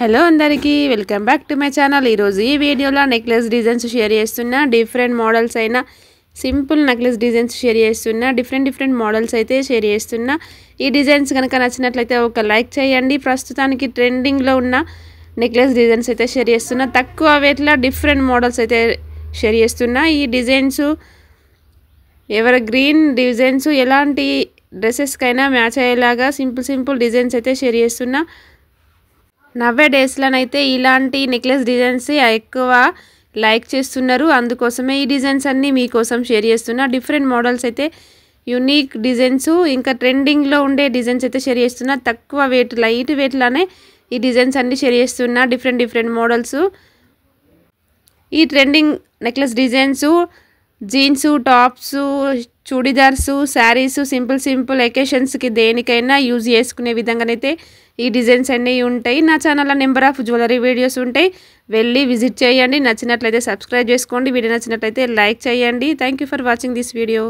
hello అందరికీ welcome back to my channel ఈరోజు ఈ వీడియోలో నెక్లెస్ డిజైన్స్ షేర్ చేస్తున్నా డిఫరెంట్ మోడల్స్ అయినా సింపుల్ నెక్లెస్ డిజైన్స్ షేర్ చేస్తున్నా డిఫరెంట్ డిఫరెంట్ మోడల్స్ అయితే షేర్ చేస్తున్నా ఈ డిజైన్స్ కనుక నచ్చినట్లయితే ఒక లైక్ చేయండి ప్రస్తుతానికి ట్రెండింగ్లో ఉన్న నెక్లెస్ డిజైన్స్ అయితే షేర్ చేస్తున్నా తక్కువ వేట్లో డిఫరెంట్ మోడల్స్ అయితే షేర్ చేస్తున్నా ఈ డిజైన్స్ ఎవర గ్రీన్ డిజైన్స్ ఎలాంటి డ్రెస్సెస్కైనా మ్యాచ్ అయ్యేలాగా సింపుల్ సింపుల్ డిజైన్స్ అయితే షేర్ చేస్తున్నా నవ్వే డేస్లోనైతే ఇలాంటి నెక్లెస్ డిజైన్స్ ఎక్కువ లైక్ చేస్తున్నారు అందుకోసమే ఈ డిజైన్స్ అన్నీ మీకోసం షేర్ చేస్తున్నా డిఫరెంట్ మోడల్స్ అయితే యునీక్ డిజైన్స్ ఇంకా ట్రెండింగ్లో ఉండే డిజైన్స్ అయితే షేర్ చేస్తున్నా తక్కువ వెయిట్ లైట్ వెయిట్లోనే ఈ డిజైన్స్ అన్నీ షేర్ చేస్తున్నా డిఫరెంట్ డిఫరెంట్ మోడల్స్ ఈ trending necklace designs jeans tops churidars saris simple simple ఎకేషన్స్కి దేనికైనా యూజ్ చేసుకునే విధంగానైతే ఈ డిజైన్స్ అన్నీ ఉంటాయి నా ఛానల్లో నెంబర్ ఆఫ్ జ్యువెలరీ వీడియోస్ ఉంటాయి వెళ్ళి విజిట్ చేయండి నచ్చినట్లయితే సబ్స్క్రైబ్ చేసుకోండి వీడియో నచ్చినట్లయితే లైక్ చేయండి thank for watching this video